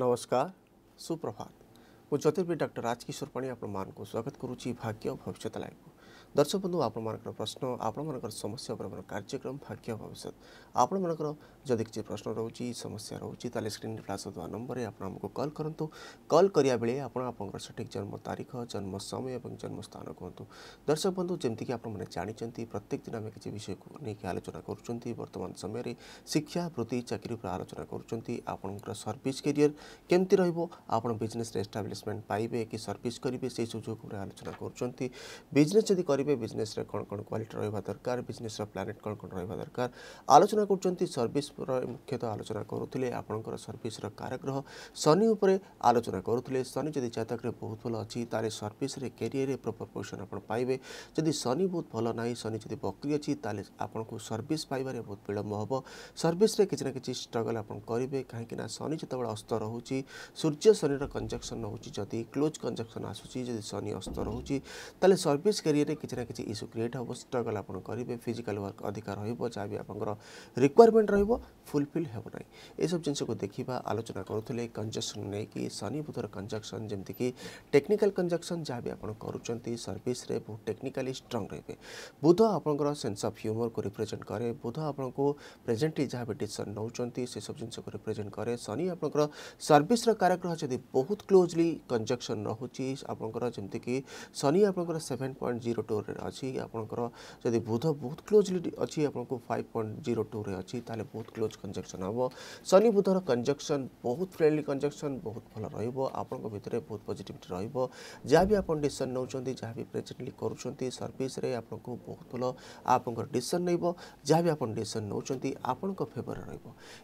नमस्कार सुप्रभात मुझ ज्योतिर्वी डॉक्टर राजकिशोर पाणी आप स्वागत करुच्ची भाग्य और भविष्य लाइफ को दर्शक बंधु आपर प्रश्न आपर समस्या उपर कार्यक्रम भाग्य भविष्य आपर जदि किसी प्रश्न रोच समस्या रोचे तेल स्क्रीन फ्लाश होता नंबर में आपको कल करूँ कल कराया बेले आपंकर सठिक जन्म तारीख जन्म समय और जन्मस्थान स्थान कहतु दर्शक बंधु जमीक आपंट प्रत्येक दिन आम किसी विषय को लेकिन आलोचना करवर्तमान समय शिक्षा वृत्ति चाकरी पर आलोचना कर सर्विस कैरियर केमती रोपण बिजनेस एस्टाब्लीशमेंट पाइबे कि सर्विस करेंगे से सब आलोचना कर बिजनेस करेंगे করবে বিজনেসরে কোণ কোণ কোয়ালিটি রহবা দরকার বিজনেসর প্ল্যানেট কোণ কোণ রহবা দরকার আলোচনা করছেন সর্ভিসর মুখ্যতঃ আলোচনা করুলে আপনার সর্ভিসর কারগ্রহ শনি উপরে আলোচনা করুলে শনি যদি জাতকরে বহুত ভাল অছি তাহলে সর্ভিসরে ক্যারিয়ারে প্রপর পজিশন আপনার পাইবে যদি শনি বহুত ভাল না শনি যদি বক্রি অছি তাহলে আপনার সর্ভিস পাইবার বহুত বিলম্ব হব সর্ভিসরে কিছু না কিছু স্ট্রগল আপনার করবে কিনা শনি যেতবে অস্ত রয়েছে সূর্য শনির কনজকশন রয়েছে যদি ক্লোজ কনজকশন আসুচি যদি শনি অস্ত রয়েছে তাহলে সর্ভিস ক্যারিয়ারে किसी ना कि इश्यू क्रिएट हे स्ट्रगल आपड़ करेंगे फिजिकाल वर्क अधिका रहा भी आप रिक्वयरमेंट रुलफिल होना यह सब जिनस देखा आलोचना करुले कंजक्शन नहीं कि शनि बुधर कंजक्शन जमीक टेक्निकाल कंजक्शन जहाँ भी आपड़ कर सर्विस बहुत टेक्निकाली स्ट्रंग रे बुध आपंकर सेन्स अफ ह्यूमर को रिप्रेजेंट कै बुध आप प्रेजेंटली जहाँ भी डिशन नौ सब जिन रिप्रेजेंट कैसे शनि आप सर्विस कारग्रह जब बहुत क्लोजली कंजक्शन रोचर जमीक शनि आप seven point zero two two रे अच्छी आपंकर बुध बहुत क्लोजली अच्छी आपको फाइव पॉइंट जीरो टू रे अच्छी तेल बहुत क्लोज कंजक्शन हम शनि बुधर कंजक्शन बहुत फ्रेंडली कंजक्शन बहुत भल रपण भितर बहुत पजिटिटी रहा भी आप डिशन नौ जहाँ भी प्रेजेन्टली कर सर्विस आपको बहुत भल आप डिशन नहीं जहाँ भी आप डिशन नौ आपण फेवर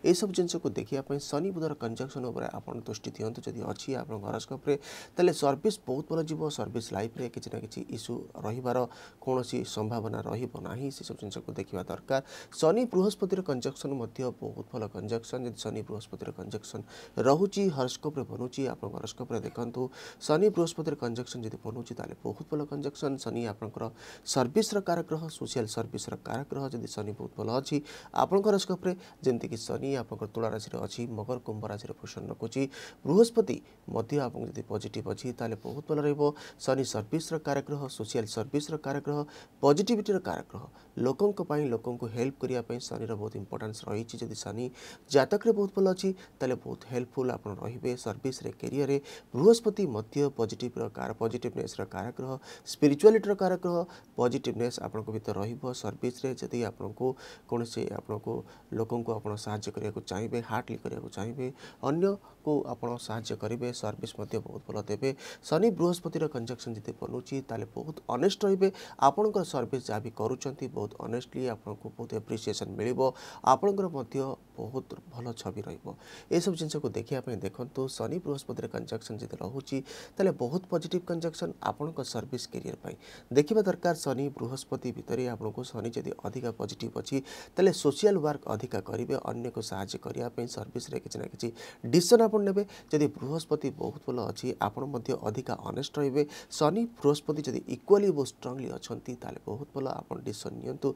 रसब जिन देखापी शनि बुधर कंजक्शन आप दृष्टि दिखाँ जब अच्छी आप सर्विस बहुत भल जीव सर्विस लाइफ किसी ना कि इश्यू रहा କୌଣସି ସମ୍ଭାବନା ରହିବ ନାହିଁ ସେସବୁ ଜିନିଷକୁ ଦେଖିବା ଦରକାର ଶନି ବୃହସ୍ପତିର କଞ୍ଜକ୍ସନ୍ ମଧ୍ୟ ବହୁତ ଭଲ କଞ୍ଜକ୍ସନ୍ ଯଦି ଶନି ବୃହସ୍ପତିର କଞ୍ଜକ୍ସନ୍ ରହୁଛି ହରସ୍କୋପ୍ରେ ବନୁଛି ଆପଣଙ୍କ ହରସ୍କୋପ୍ରେ ଦେଖନ୍ତୁ ଶନି ବୃହସ୍ପତିର କଞ୍ଜକ୍ସନ୍ ଯଦି ବନୁଛି ତାହେଲେ ବହୁତ ଭଲ କଞ୍ଜକ୍ସନ୍ ଶନି ଆପଣଙ୍କର ସର୍ଭିସ୍ର କାରଗ୍ରହ ସୋସିଆଲ୍ ସର୍ଭିସ୍ର କାରଗ୍ରହ ଯଦି ଶନି ବହୁତ ଭଲ ଅଛି ଆପଣଙ୍କ ହରସ୍କୋପ୍ରେ ଯେମିତିକି ଶନି ଆପଣଙ୍କର ତୁଳା ରାଶିରେ ଅଛି ମକର କୁମ୍ଭ ରାଶିରେ ପୋଷଣ ରଖୁଛି ବୃହସ୍ପତି ମଧ୍ୟ ଆପଣଙ୍କୁ ଯଦି ପଜିଟିଭ୍ ଅଛି ତାହେଲେ ବହୁତ ଭଲ ରହିବ ଶନି ସର୍ଭିସ୍ର କାରଗ୍ରହ ସୋସିଆଲ୍ ସର୍ଭିସ୍ର ବିକାଶର କାରଗ୍ରହ ପଜିଟିଭିଟିର କାରଗ୍ରହ ଲୋକଙ୍କ ପାଇଁ ଲୋକଙ୍କୁ ହେଲ୍ପ କରିବା ପାଇଁ ଶନିର ବହୁତ ଇମ୍ପୋର୍ଟାନ୍ସ ରହିଛି ଯଦି ଶନି ଜାତକରେ ବହୁତ ଭଲ ଅଛି ତାହେଲେ ବହୁତ ହେଲ୍ପଫୁଲ୍ ଆପଣ ରହିବେ ସର୍ଭିସରେ କ୍ୟାରିୟରରେ ବୃହସ୍ପତି ମଧ୍ୟ ପଜିଟିଭର ପଜିଟିଭନେସ୍ର କାରଗ୍ରହ ସ୍ପିରିଚୁଆଲିଟିର କାରଗ୍ରହ ପଜିଟିଭନେସ୍ ଆପଣଙ୍କ ଭିତରେ ରହିବ ସର୍ଭିସରେ ଯଦି ଆପଣଙ୍କୁ କୌଣସି ଆପଣଙ୍କୁ ଲୋକଙ୍କୁ ଆପଣ ସାହାଯ୍ୟ କରିବାକୁ ଚାହିଁବେ ହାର୍ଟଲି କରିବାକୁ ଚାହିଁବେ ଅନ୍ୟ को आपड़ साहाଯ୍य करेंगे सर्विस बहुत भल देते शनि बृहस्पतिर कंजक्शन जी बनुची बहुत अनेस्ट रे आपण सर्विस जहाँ भी करुँच बहुत अनेस्टली आपको बहुत एप्रिसीएसन मिल आपण बहुत भल छवि रसबू जिनस को देखापी देखु शनि बृहस्पतिर कंजक्शन जी रोचे बहुत पजिट कंजक्शन आपण सर्विस कैरियर देखा दरकार शनि बृहस्पति भितर आपको शनि जब अधिक पजिट अच्छी तेल सोशियाल वर्क अधिका करेंगे अगर को साहय करने सर्विस किसी ना कि डिसन आप ଆପଣ ନେବେ ଯଦି ବୃହସ୍ପତି ବହୁତ ଭଲ ଅଛି ଆପଣ ମଧ୍ୟ ଅଧିକା ଅନେଷ୍ଟ ରହିବେ ଶନି ବୃହସ୍ପତି ଯଦି ଇକ୍ୱାଲି ବହୁତ ଷ୍ଟ୍ରଙ୍ଗଲି ଅଛନ୍ତି ତାହେଲେ ବହୁତ ଭଲ ଆପଣ ଡିସିସନ୍ ନିଅନ୍ତୁ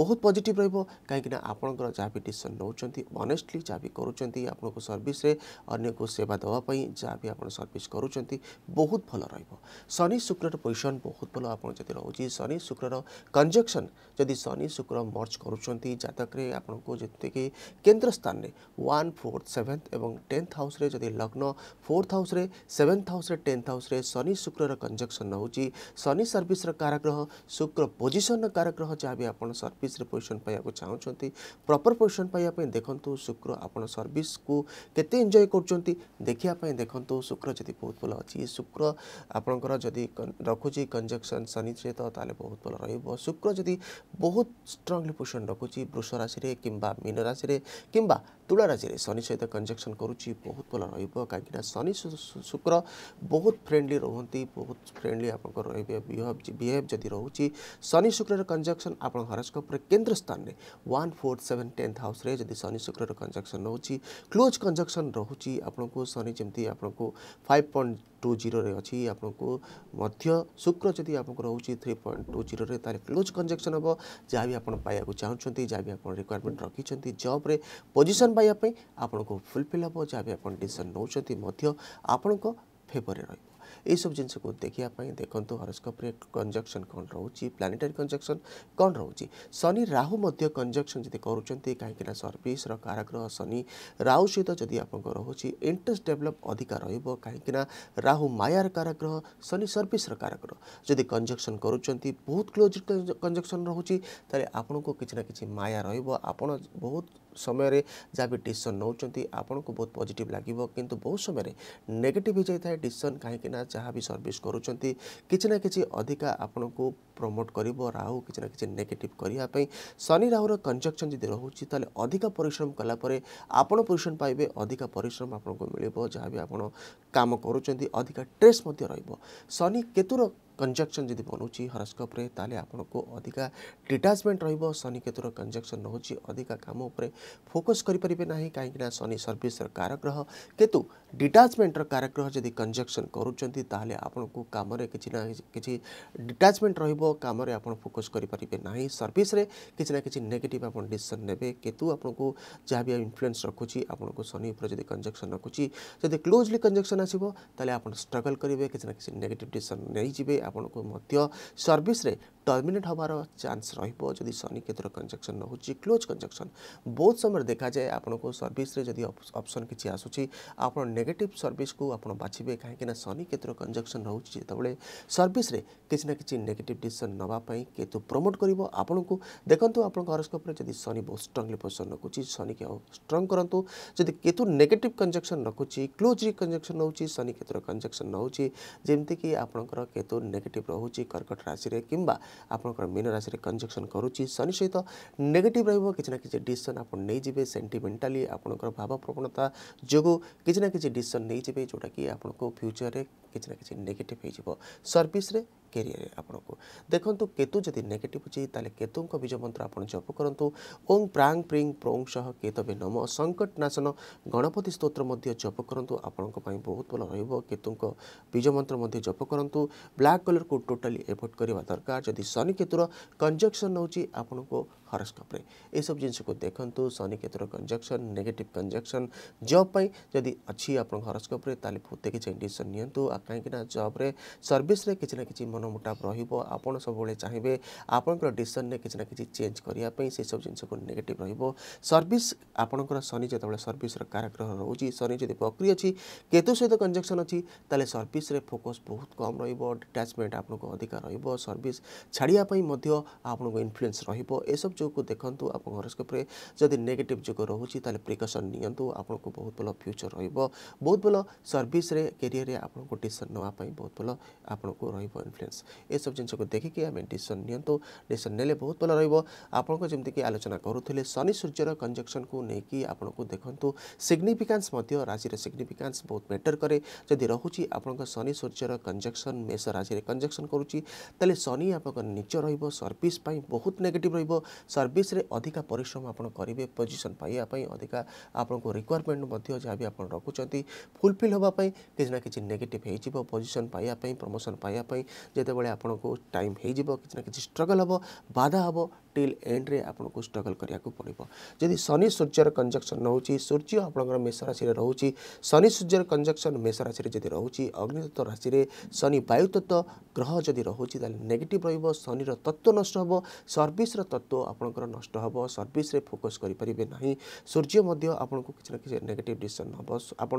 ବହୁତ ପଜିଟିଭ୍ ରହିବ କାହିଁକିନା ଆପଣଙ୍କର ଯାହା ବି ଡିସିସନ୍ ନେଉଛନ୍ତି ଅନେଷ୍ଟଲି ଯାହା ବି କରୁଛନ୍ତି ଆପଣଙ୍କୁ ସର୍ଭିସରେ ଅନ୍ୟକୁ ସେବା ଦେବା ପାଇଁ ଯାହା ବି ଆପଣ ସର୍ଭିସ୍ କରୁଛନ୍ତି ବହୁତ ଭଲ ରହିବ ଶନି ଶୁକ୍ରର ପୋଜିସନ୍ ବହୁତ ଭଲ ଆପଣ ଯଦି ରହୁଛି ଶନି ଶୁକ୍ରର କଞ୍ଜକ୍ସନ୍ ଯଦି ଶନି ଶୁକ୍ର ମର୍ଚ୍ଚ କରୁଛନ୍ତି ଜାତକରେ ଆପଣଙ୍କୁ ଯେତିକି କେନ୍ଦ୍ର ସ୍ଥାନରେ ୱାନ୍ ଫୋର୍ଥ ସେଭେନ୍ଥ ଏବଂ ଟେନ୍ଥ ହାଉସ୍ରେ ହାଉସ୍ରେ ଯଦି ଲଗ୍ନ ଫୋର୍ଥ ହାଉସ୍ରେ ସେଭେନ୍ଥ ହାଉସ୍ରେ ଟେନ୍ଥ ହାଉସ୍ରେ ଶନି ଶୁକ୍ରର କଞ୍ଜକ୍ସନ୍ ରହୁଛି ଶନି ସର୍ଭିସ୍ର କାରଗ୍ରହ ଶୁକ୍ର ପୋଜିସନ୍ର କାରଗ୍ରହ ଯାହା ବି ଆପଣ ସର୍ଭିସ୍ରେ ପୋଜିସନ୍ ପାଇବାକୁ ଚାହୁଁଛନ୍ତି ପ୍ରପର୍ ପୋଜିସନ୍ ପାଇବା ପାଇଁ ଦେଖନ୍ତୁ ଶୁକ୍ର ଆପଣ ସର୍ଭିସ୍କୁ କେତେ ଏନ୍ଜୟ କରୁଛନ୍ତି ଦେଖିବା ପାଇଁ ଦେଖନ୍ତୁ ଶୁକ୍ର ଯଦି ବହୁତ ଭଲ ଅଛି ଶୁକ୍ର ଆପଣଙ୍କର ଯଦି ରଖୁଛି କଞ୍ଜକ୍ସନ୍ ଶନି ସହିତ ତାହେଲେ ବହୁତ ଭଲ ରହିବ ଶୁକ୍ର ଯଦି ବହୁତ ଷ୍ଟ୍ରଙ୍ଗଲି ପୋଜିସନ୍ ରଖୁଛି ବୃଷ ରାଶିରେ କିମ୍ବା ମୀନ ରାଶିରେ କିମ୍ବା ତୁଳା ରାଶିରେ ଶନି ସହିତ କଞ୍ଜକ୍ସନ୍ କରୁଛି ବହୁତ ଭଲ ରହିବ କାହିଁକିନା ଶନି ଶୁକ୍ର ବହୁତ ଫ୍ରେଣ୍ଡଲି ରୁହନ୍ତି ବହୁତ ଫ୍ରେଣ୍ଡଲି ଆପଣଙ୍କର ରହିବେ ବିହେଭ୍ ଯଦି ରହୁଛି ଶନି ଶୁକ୍ରର କଞ୍ଜକ୍ସନ୍ ଆପଣ ହରସ୍କୋପ୍ରେ କେନ୍ଦ୍ର ସ୍ଥାନରେ ୱାନ୍ ଫୋର୍ ସେଭେନ୍ ଟେନ୍ଥ ହାଉସ୍ରେ ଯଦି ଶନି ଶୁକ୍ରର କଞ୍ଜକ୍ସନ୍ ରହୁଛି କ୍ଲୋଜ୍ କଞ୍ଜକ୍ସନ୍ ରହୁଛି ଆପଣଙ୍କୁ ଶନି ଯେମିତି ଆପଣଙ୍କୁ ଫାଇଭ୍ ପଏଣ୍ଟ टू जीरो अच्छी आपको शुक्र जदि आप रोचे three point two zero close conjunction हम जहाँ भी आपड़ पाया चाहते जहाँ भी आप रिक्वयरमेंट रखी जब्रे पोजिशन पाइप आपको फुलफिल हम जहाँ भी आप डिसीजन नौकर फेवर रही ଏଇସବୁ ଜିନିଷକୁ ଦେଖିବା ପାଇଁ ଦେଖନ୍ତୁ ହରସ୍କୋପ୍ରେ କଞ୍ଜକ୍ସନ୍ କ'ଣ ରହୁଛି ପ୍ଲାନେଟାରୀ କଞ୍ଜକ୍ସନ୍ କ'ଣ ରହୁଛି ଶନି ରାହୁ ମଧ୍ୟ କଞ୍ଜକ୍ସନ୍ ଯଦି କରୁଛନ୍ତି କାହିଁକିନା ସର୍ଭିସ୍ର କାରାଗ୍ରହ ଶନି ରାହୁ ସହିତ ଯଦି ଆପଣଙ୍କ ରହୁଛି ଇଣ୍ଟରେଷ୍ଟ ଡେଭଲପ୍ ଅଧିକା ରହିବ କାହିଁକିନା ରାହୁ ମାୟାର କାରାଗ୍ରହ ଶନି ସର୍ଭିସ୍ର କାରାଗ୍ରହ ଯଦି କଞ୍ଜକ୍ସନ୍ କରୁଛନ୍ତି ବହୁତ କ୍ଲୋଜ୍ କଞ୍ଜକ୍ସନ୍ ରହୁଛି ତାହେଲେ ଆପଣଙ୍କୁ କିଛି ନା କିଛି ମାୟା ରହିବ ଆପଣ ବହୁତ ସମୟରେ ଯାହା ବି ଡିସିସନ୍ ନେଉଛନ୍ତି ଆପଣଙ୍କୁ ବହୁତ ପଜିଟିଭ୍ ଲାଗିବ କିନ୍ତୁ ବହୁତ ସମୟରେ ନେଗେଟିଭ୍ ହେଇଯାଇଥାଏ ଡିସିସନ୍ କାହିଁକିନା ଏଇଟା ଯାହା ବି ସର୍ଭିସ୍ କରୁଛନ୍ତି କିଛି ନା କିଛି ଅଧିକା ଆପଣଙ୍କୁ ପ୍ରମୋଟ୍ କରିବ ରାହୁ କିଛି ନା କିଛି ନେଗେଟିଭ୍ କରିବା ପାଇଁ ଶନି ରାହୁର କଞ୍ଜକ୍ସନ୍ ଯଦି ରହୁଛି ତାହେଲେ ଅଧିକା ପରିଶ୍ରମ କଲା ପରେ ଆପଣ ପରିଶ୍ରମ ପାଇବେ ଅଧିକା ପରିଶ୍ରମ ଆପଣଙ୍କୁ ମିଳିବ ଯାହା ବି ଆପଣ କାମ କରୁଛନ୍ତି ଅଧିକା ଟ୍ରେସ୍ ମଧ୍ୟ ରହିବ ଶନି କେତୁର कंजक्शन जी बनाऊँ हरस्कोप्रे आपको अधिका डिटाचमेंट रनि केतुर कंजक्शन रोचे अधिका कम उपर फोकस करें ना कहीं शनि सर्विस कारग्रह केतु डिटाचमेंटर कारग्रह जदि कंजक्शन करुँचे आपको कम किसी कि डिटाचमेंट राम फोकस करें ना सर्विस किसी ना कि नेगेटिव आप ने केतु आपको जहाँ भी इनफ्लुएंस रखुच्छी आपको शनि जब कंजक्शन रखुच्छी जब क्लोजली कंजक्शन आसो आप स्ट्रगल करेंगे किसी ना कि नेगेटिव डिशन नहीं ଆପଣଙ୍କୁ ମଧ୍ୟ ସର୍ଭିସ୍ରେ टर्मिनेट हमार चान्स रही शनि क्षेत्र कंजक्शन रोचे क्लोज कंजक्शन बहुत समय देखा जाए आपको सर्विस अप्सन किसी आसूसी आप नेगेटिव सर्विस को आपड़ बाछे कहीं शनि क्षेत्र कंजक्शन रोचे जो सर्विस किसी ना कि नेगेटिव डिशन नापी केतु प्रमोट कर आपन देखो आप हरस्कोप जब शनि बहुत स्ट्रंगली पोजन रखुच्छे शनि के स्ट्रंग करूँ जब केतु नेगेट कंजक्शन रखुच्छे क्लोज कंजक्शन रोच शनि क्षेत्र कंजक्शन रोचे जमीक आपंकर केतु नेगेटिव रोचे कर्कट राशि किंवा ଆପଣଙ୍କର ମୀନ ରାଶିରେ କଞ୍ଜକ୍ସନ୍ କରୁଛି ଶନି ସହିତ ନେଗେଟିଭ୍ ରହିବ କିଛି ନା କିଛି ଡିସିସନ୍ ଆପଣ ନେଇଯିବେ ସେଣ୍ଟିମେଣ୍ଟାଲି ଆପଣଙ୍କର ଭାବପ୍ରବଣତା ଯୋଗୁଁ କିଛି ନା କିଛି ଡିସିସନ୍ ନେଇଯିବେ ଯେଉଁଟାକି ଆପଣଙ୍କ ଫ୍ୟୁଚରରେ କିଛି ନା କିଛି ନେଗେଟିଭ୍ ହେଇଯିବ ସର୍ଭିସରେ କ୍ୟାରିୟର ଆପଣଙ୍କୁ ଦେଖନ୍ତୁ କେତୁ ଯଦି ନେଗେଟିଭ୍ ଅଛି ତାହେଲେ କେତୁଙ୍କ ବୀଜ ମନ୍ତ୍ର ଆପଣ ଜପ କରନ୍ତୁ ଓଂ ପ୍ରାଙ୍ଗ ପ୍ରିଙ୍ଗ ପ୍ରୋଂ ସହ କେତବେ ନମ ସଙ୍କଟ ନାଶନ ଗଣପତି ସ୍ତୋତ୍ର ମଧ୍ୟ ଜପ କରନ୍ତୁ ଆପଣଙ୍କ ପାଇଁ ବହୁତ ଭଲ ରହିବ କେତୁଙ୍କ ବୀଜ ମନ୍ତ୍ର ମଧ୍ୟ ଜପ କରନ୍ତୁ ବ୍ଲାକ୍ କଲର୍କୁ ଟୋଟାଲି ଏଭୋଏଡ଼ କରିବା ଦରକାର ଯଦି ଶନି କେତୁର କଞ୍ଜକ୍ସନ୍ ନେଉଛି ଆପଣଙ୍କୁ ହରସ୍କୋପ୍ରେ ଏସବୁ ଜିନିଷକୁ ଦେଖନ୍ତୁ ଶନି କେତୁର କଞ୍ଜକ୍ସନ୍ ନେଗେଟିଭ୍ କଞ୍ଜକ୍ସନ୍ ଜବ୍ ପାଇଁ ଯଦି ଅଛି ଆପଣଙ୍କ ହରସ୍କୋପ୍ରେ ତାହେଲେ ବହୁତ କିଛି ଇଣ୍ଡିକେସନ୍ ନିଅନ୍ତୁ କାହିଁକିନା ଜବ୍ରେ ସର୍ଭିସ୍ରେ କିଛି ନା କିଛି ମନ ମନମୋଟାପ ରହିବ ଆପଣ ସବୁବେଳେ ଚାହିଁବେ ଆପଣଙ୍କର ଡିସିସନରେ କିଛି ନା କିଛି ଚେଞ୍ଜ କରିବା ପାଇଁ ସେସବୁ ଜିନିଷକୁ ନେଗେଟିଭ୍ ରହିବ ସର୍ଭିସ୍ ଆପଣଙ୍କର ଶନି ଯେତେବେଳେ ସର୍ଭିସ୍ର କାରାଗ୍ରହ ରହୁଛି ଶନି ଯଦି ବକ୍ରି ଅଛି କେତୁ ସହିତ କଞ୍ଜକ୍ସନ୍ ଅଛି ତାହେଲେ ସର୍ଭିସ୍ରେ ଫୋକସ୍ ବହୁତ କମ୍ ରହିବ ଡିଟାଚମେଣ୍ଟ ଆପଣଙ୍କୁ ଅଧିକା ରହିବ ସର୍ଭିସ୍ ଛାଡ଼ିବା ପାଇଁ ମଧ୍ୟ ଆପଣଙ୍କୁ ଇନଫ୍ଲୁଏନ୍ସ ରହିବ ଏସବୁ ଯୋଗୁଁ ଦେଖନ୍ତୁ ଆପଣ ହରସ୍କୋପ୍ରେ ଯଦି ନେଗେଟିଭ୍ ଯୋଗ ରହୁଛି ତାହେଲେ ପ୍ରିକସନ୍ ନିଅନ୍ତୁ ଆପଣଙ୍କୁ ବହୁତ ଭଲ ଫ୍ୟୁଚର୍ ରହିବ ବହୁତ ଭଲ ସର୍ଭିସ୍ରେ କେରିୟରରେ ଆପଣଙ୍କୁ ଡିସିସନ୍ ନେବା ପାଇଁ ବହୁତ ଭଲ ଆପଣଙ୍କୁ ରହିବ ଇନଫ୍ଲୁଏନ୍ସ ଟ୍ରାନ୍ସ ଏସବୁ ଜିନିଷକୁ ଦେଖିକି ଆମେ ଡିସିସନ୍ ନିଅନ୍ତୁ ଡିସିସନ୍ ନେଲେ ବହୁତ ଭଲ ରହିବ ଆପଣଙ୍କ ଯେମିତିକି ଆଲୋଚନା କରୁଥିଲେ ଶନି ସୂର୍ଯ୍ୟର କଞ୍ଜକ୍ସନ୍କୁ ନେଇକି ଆପଣଙ୍କୁ ଦେଖନ୍ତୁ ସିଗ୍ନିଫିକାନ୍ସ ମଧ୍ୟ ରାଶିର ସିଗ୍ନିଫିକାନ୍ସ ବହୁତ ମ୍ୟାଟର୍ କରେ ଯଦି ରହୁଛି ଆପଣଙ୍କ ଶନି ସୂର୍ଯ୍ୟର କଞ୍ଜକ୍ସନ୍ ମେଷ ରାଶିରେ କଞ୍ଜକ୍ସନ୍ କରୁଛି ତାହେଲେ ଶନି ଆପଣଙ୍କ ନିଚ ରହିବ ସର୍ଭିସ୍ ପାଇଁ ବହୁତ ନେଗେଟିଭ୍ ରହିବ ସର୍ଭିସ୍ରେ ଅଧିକା ପରିଶ୍ରମ ଆପଣ କରିବେ ପୋଜିସନ୍ ପାଇବା ପାଇଁ ଅଧିକା ଆପଣଙ୍କୁ ରିକ୍ୱାରମେଣ୍ଟ ମଧ୍ୟ ଯାହା ବି ଆପଣ ରଖୁଛନ୍ତି ଫୁଲଫିଲ୍ ହେବା ପାଇଁ କିଛି ନା କିଛି ନେଗେଟିଭ୍ ହେଇଯିବ ପୋଜିସନ୍ ପାଇବା ପାଇଁ ପ୍ରମୋସନ୍ ପାଇବା ପାଇଁ तेबे आउँछ टाइम है कि स्ट्रगल हे बाधा टिल एंड रे ट्रेनको स्ट्रगल को पर्व जिम्मे शनिसूर्या कन्जक्सन रहेछ सूर्य मेष राशि रहर्या र कन्जक्सन मेषराशिरहे मेष राशि शनिवायुतत्व ग्रह जति रहेछ तेगेट र शिर तत्त्व नष्ट हे सर्भिस र तत्त्व आपणको नष्ट हे सर्भिस्रे फोक गरिपारे नै सूर्य आएपछि नेगेटिभ डिसन हे आप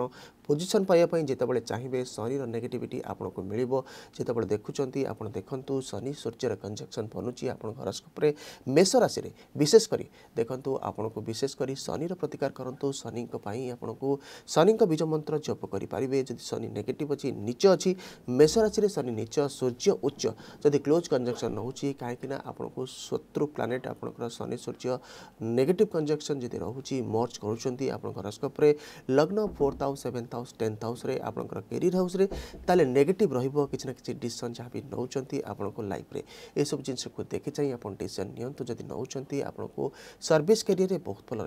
पोजिसन पाइँदैन जति बेला चाहिँ शनिर नेगेटिभिटी आउँदा मियो जति देखु शनिसूर् कन्जक्सन बन हरस्कपे मेषराशि विशेष गरी विशेष गरी शनिर प्रतिकार कन्टी शनि शनिज मंत्र जप गरिदि शेगेट अझ निच अघि शनि शनिच सूर्य उच्च जति क्लोज् कन्जक्सन नहुँछ कहीँक आपत्रु प्लानेट आप शूर्व नेगेटिभ कन्जक्सन रहेछ मर्च गर्नु आपस्क लग्न fourth house seventh house tenth हाउसले आफ्नो क्यारियर हाउसे तेगेट रहेछ डिसन जान्छ लफ्रेस जुन देखि चाहिँ डिसन नियुक्ति सर्विस सर्भिस क्यारियरे बहुत भयो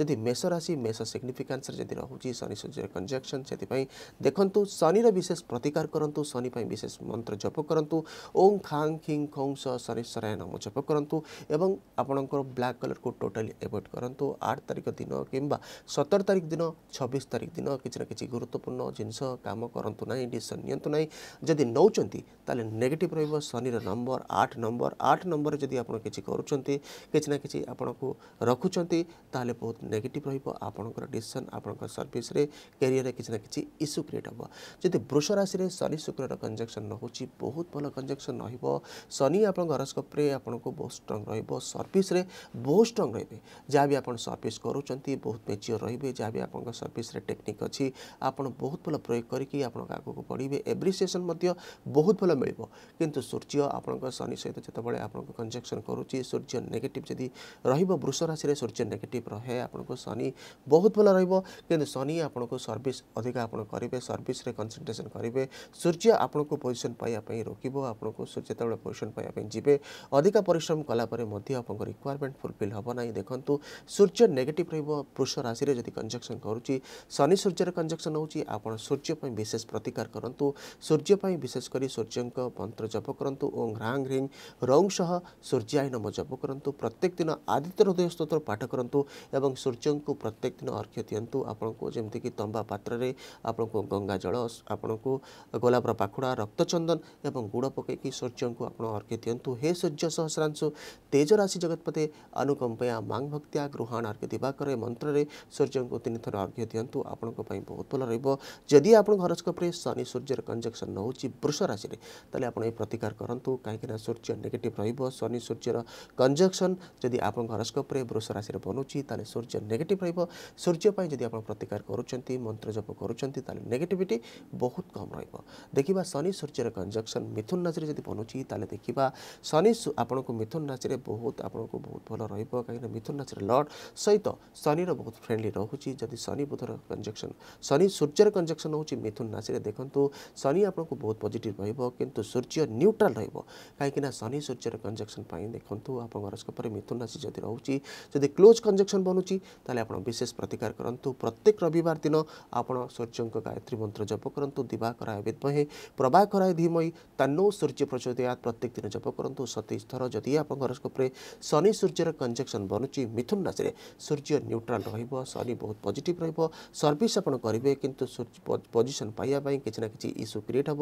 रहेछ मेष राशि मेष सिग्निफिकेन्सिन्छ शनिसू र कन्जेक्सन सिपिङ देख्नु शनिर विशेष प्रतिकार गरु शनि विशेष मन्त्र जप कङ खाङ खिङ खोङ स शनि नम जप गरौँ एउटा ब्लाक को टोटाली एभइड गरु आठ तारिख दिन कम्बा सतर तारिख दिन छब्बिस तारिख दिन कि गुरुत्वपूर्ण जिस काम गरु नै डिसन नियुदा ତାହେଲେ ନେଗେଟିଭ୍ ରହିବ ଶନିର ନମ୍ବର ଆଠ ନମ୍ବର ଆଠ ନମ୍ବରରେ ଯଦି ଆପଣ କିଛି କରୁଛନ୍ତି କିଛି ନା କିଛି ଆପଣଙ୍କୁ ରଖୁଛନ୍ତି ତାହେଲେ ବହୁତ ନେଗେଟିଭ୍ ରହିବ ଆପଣଙ୍କର ଡିସିସନ୍ ଆପଣଙ୍କ ସର୍ଭିସରେ କ୍ୟାରିୟରରେ କିଛି ନା କିଛି ଇସ୍ୟୁ କ୍ରିଏଟ୍ ହେବ ଯଦି ବୃଷ ରାଶିରେ ଶନି ଶୁକ୍ରର କଞ୍ଜକ୍ସନ୍ ରହୁଛି ବହୁତ ଭଲ କଞ୍ଜକ୍ସନ୍ ରହିବ ଶନି ଆପଣଙ୍କ ହରସ୍କୋପ୍ରେ ଆପଣଙ୍କୁ ବହୁତ ଷ୍ଟ୍ରଙ୍ଗ୍ ରହିବ ସର୍ଭିସରେ ବହୁତ ଷ୍ଟ୍ରଙ୍ଗ୍ ରହିବେ ଯାହା ବି ଆପଣ ସର୍ଭିସ୍ କରୁଛନ୍ତି ବହୁତ ମେଚିଓର୍ ରହିବେ ଯାହା ବି ଆପଣଙ୍କ ସର୍ଭିସରେ ଟେକ୍ନିକ୍ ଅଛି ଆପଣ ବହୁତ ଭଲ ପ୍ରୟୋଗ କରିକି ଆପଣଙ୍କ ଆଗକୁ ବଢ଼ିବେ ଏଭ୍ରିସିଏସନ୍ ମଧ୍ୟ ବହୁତ ଭଲ ମିଳିବ किंतु सूर्य आपणको शनि सहित जो आपणको कंजक्शन करूची सूर्य नेगेटिव जदि रहिबो वृष राशि सूर्य नेगेट रहे आपणको शनि बहुत भल रहिबो शनि आपको सर्विस अधिक आप करिवे सर्विस रे करेंगे सूर्य आपको पोजिशन पाया पई रोकिबो आपणको सूर्य जतबळे पोजीशन पाया पई जिबे अधिक परिश्रम कला परे मध्ये फुलफिल हबो नाही देखंतु सूर्य नेगेटिव रहिबो राशि रे कंजक्शन करूची शनि सूर्य कंजक्शन होची आपण सूर्य विशेष प्रतिकार करंतु सूर्य विशेषकर सूर्य मन्त्र जप सह सूर्याय नम जप कुरो प्रत्येक दिन आदित्य हृदय स्तोत्र पाठ गरु सूर्य प्रत्येक दिन अर्घ्य दिनु तम्बा पत्र आङ्गा जल आपणको गोलाप्र पाखुडा रक्त चन्दन ए गुड पकेक सूर्य अर्घ्य दिनु हे सूर्य सहस्रांशु तेज राशि जगतपते अनुकम्पया माङ भक्त्या गृहाण अर्घ्य दि मन्त्र अर्घ्य दिनु आपूर्मै बहुत भयो रदेखि शनि सूर्य कन्जक्सन नहुँछ वृष राशि ତାହେଲେ ଆପଣ ଏହି ପ୍ରତିକାର କରନ୍ତୁ କାହିଁକିନା ସୂର୍ଯ୍ୟ ନେଗେଟିଭ୍ ରହିବ ଶନି ସୂର୍ଯ୍ୟର କଞ୍ଜକ୍ସନ୍ ଯଦି ଆପଣଙ୍କ ହରସ୍କୋପ୍ରେ ବୃଷ ରାଶିରେ ବନୁଛି ତାହେଲେ ସୂର୍ଯ୍ୟ ନେଗେଟିଭ୍ ରହିବ ସୂର୍ଯ୍ୟ ପାଇଁ ଯଦି ଆପଣ ପ୍ରତିକାର କରୁଛନ୍ତି ମନ୍ତ୍ର ଜପ କରୁଛନ୍ତି ତାହେଲେ ନେଗେଟିଭିଟି ବହୁତ କମ୍ ରହିବ ଦେଖିବା ଶନି ସୂର୍ଯ୍ୟର କଞ୍ଜକ୍ସନ୍ ମିଥୁନ ରାଶିରେ ଯଦି ବନୁଛି ତାହେଲେ ଦେଖିବା ଶନି ଆପଣଙ୍କୁ ମିଥୁନ ରାଶିରେ ବହୁତ ଆପଣଙ୍କୁ ବହୁତ ଭଲ ରହିବ କାହିଁକିନା ମିଥୁନ ରାଶିରେ ଲର୍ଡ଼ ସହିତ ଶନିର ବହୁତ ଫ୍ରେଣ୍ଡଲି ରହୁଛି ଯଦି ଶନି ବୁଧର କଞ୍ଜକ୍ସନ୍ ଶନି ସୂର୍ଯ୍ୟର କଞ୍ଜକ୍ସନ୍ ହେଉଛି ମିଥୁନ ରାଶିରେ ଦେଖନ୍ତୁ ଶନି ଆପଣଙ୍କୁ ବହୁତ ପଜିଟିଭ୍ ରହିବ କିନ୍ତୁ କିନ୍ତୁ ସୂର୍ଯ୍ୟ ନ୍ୟୁଟ୍ରାଲ୍ ରହିବ କାହିଁକିନା ଶନି ସୂର୍ଯ୍ୟର କଞ୍ଜକ୍ସନ୍ ପାଇଁ ଦେଖନ୍ତୁ ଆପଣଙ୍କ ହରସ୍କୋପରେ ମିଥୁନ ରାଶି ଯଦି ରହୁଛି ଯଦି କ୍ଲୋଜ୍ କଞ୍ଜକ୍ସନ୍ ବନୁଛି ତାହେଲେ ଆପଣ ବିଶେଷ ପ୍ରତିକାର କରନ୍ତୁ ପ୍ରତ୍ୟେକ ରବିବାର ଦିନ ଆପଣ ସୂର୍ଯ୍ୟଙ୍କ ଗାୟତ୍ରୀ ମନ୍ତ୍ର ଜପ କରନ୍ତୁ ଦିବାକରାୟ ବିଦ୍ମହେ ପ୍ରଭାକରାୟ ଧୀମୟୀ ତାନୋ ସୂର୍ଯ୍ୟ ପ୍ରଚୋଦୟାତ ପ୍ରତ୍ୟେକ ଦିନ ଜପ କରନ୍ତୁ ସତେଇଶ ଥର ଯଦି ଆପଣଙ୍କ ହରସ୍କୋପରେ ଶନି ସୂର୍ଯ୍ୟର କଞ୍ଜକ୍ସନ୍ ବନୁଛି ମିଥୁନ ରାଶିରେ ସୂର୍ଯ୍ୟ ନ୍ୟୁଟ୍ରାଲ୍ ରହିବ ଶନି ବହୁତ ପଜିଟିଭ୍ ରହିବ ସର୍ଭିସ୍ ଆପଣ କରିବେ କିନ୍ତୁ ପୋଜିସନ୍ ପାଇବା ପାଇଁ କିଛି ନା କିଛି ଇସ୍ୟୁ କ୍ରିଏଟ୍ ହେବ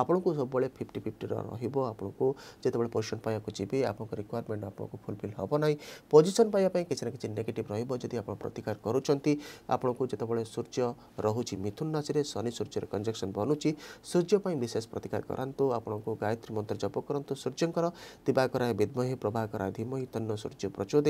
ଆପଣଙ୍କୁ ସବୁବେଳେ ଫିଫ୍ଟି ଫିଫ୍ଟି ରନ୍ ରହିବ ଆପଣଙ୍କୁ ଯେତେବେଳେ ପୋଜିସନ୍ ପାଇବାକୁ ଯିବେ ଆପଣଙ୍କ ରିକ୍ୱାରମେଣ୍ଟ ଆପଣଙ୍କୁ ଫୁଲଫିଲ୍ ହେବ ନାହିଁ ପୋଜିସନ୍ ପାଇବା ପାଇଁ କିଛି ନା କିଛି ନେଗେଟିଭ୍ ରହିବ ଯଦି ଆପଣ ପ୍ରତିକାର କରୁଛନ୍ତି ଆପଣଙ୍କୁ ଯେତେବେଳେ ସୂର୍ଯ୍ୟ ରହୁଛି ମିଥୁନ ରାଶିରେ ଶନି ସୂର୍ଯ୍ୟର କଞ୍ଜକ୍ସନ୍ ବନୁଛି ସୂର୍ଯ୍ୟ ପାଇଁ ବିଶେଷ ପ୍ରତିକାର କରାନ୍ତୁ ଆପଣଙ୍କୁ ଗାୟତ୍ରୀ ମନ୍ତ୍ର ଜପ କରନ୍ତୁ ସୂର୍ଯ୍ୟଙ୍କର ଦିବାକରାୟ ବିଦ୍ମହୀ ପ୍ରଭାକରାୟ ଧୀମହୀ ତନ୍ନ ସୂର୍ଯ୍ୟ ପ୍ରଚୋଦୟାତ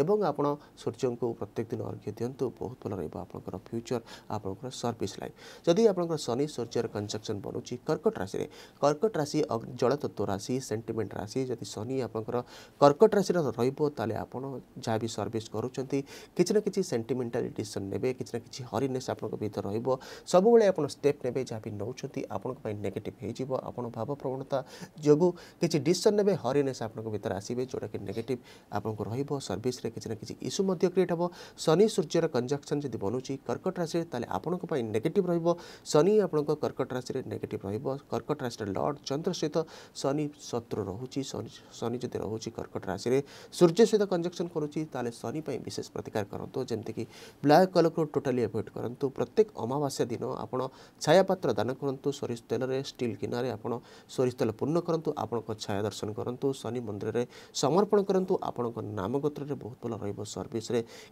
ଏବଂ ଆପଣ ସୂର୍ଯ୍ୟଙ୍କୁ ପ୍ରତ୍ୟେକ ଦିନ ଅର୍ଘ୍ୟ ଦିଅନ୍ତୁ ବହୁତ ଭଲ ରହିବ ଆପଣଙ୍କର ଫ୍ୟୁଚର ଆପଣଙ୍କର ସର୍ଭିସ୍ ଲାଇଫ୍ ଯଦି ଆପଣଙ୍କର ଶନି ସୂର୍ଯ୍ୟର କଞ୍ଜକ୍ସନ୍ ବନୁଛି କର୍କଟ ରାଶିରେ କର୍କଟ कर्कट राशि जलतत्व राशि सेन्टिमेन्ट राशि ଯଦି ଶନି ଆପଣଙ୍କର କର୍କଟ ରାଶିର ରହିବ ତାହେଲେ ଆପଣ ଯାହା ବି ସର୍ଭିସ୍ କରୁଛନ୍ତି କିଛି ନା କିଛି ସେଣ୍ଟିମେଣ୍ଟାଲ ଡିସିସନ୍ ନେବେ କିଛି ନା କିଛି ହରିନେସ୍ ଆପଣଙ୍କ ଭିତରେ ରହିବ ସବୁବେଳେ ଆପଣ ଷ୍ଟେପ୍ ନେବେ ଯାହା ବି ନେଉଛନ୍ତି ଆପଣଙ୍କ ପାଇଁ ନେଗେଟିଭ୍ ହେଇଯିବ ଆପଣ ଭାବପ୍ରବଣତା ଯୋଗୁଁ କିଛି ଡିସିସନ୍ ନେବେ ହରିନେସ୍ ଆପଣଙ୍କ ଭିତରେ ଆସିବେ ଯେଉଁଟାକି ନେଗେଟିଭ୍ ଆପଣଙ୍କୁ ରହିବ ସର୍ଭିସ୍ରେ କିଛି ନା କିଛି ଇସ୍ୟୁ ମଧ୍ୟ କ୍ରିଏଟ୍ ହେବ ଶନି ସୂର୍ଯ୍ୟର କଞ୍ଜକ୍ସନ୍ ଯଦି ବନୁଛି କର୍କଟ ରାଶିରେ ତାହେଲେ ଆପଣଙ୍କ ପାଇଁ ନେଗେଟିଭ୍ ରହିବ ଶନି ଆପଣଙ୍କ କର୍କଟ ରାଶିରେ ନେଗେଟିଭ୍ ରହିବ କର୍କଟ ରାଶିରେ ଲର୍ଡ଼ और चंद्र सहित शनि शत्रु रोचे शनि जो रोचे कर्कट राशि सूर्य सहित कंजक्शन करुच्चे शनि विशेष प्रतिकार करूँ जमीक ब्लाक कलर को टोटाली एवोड करूँ प्रत्येक अमावास्या दिन आपड़ छायापात्र दान करूँ सोरीष तेल में किनारे आप सोरीष तेल पूर्ण करूँ आपण छाया दर्शन करूँ शनि मंदिर में समर्पण करूँ आपण नामगोत्र बहुत भल रहा सर्विस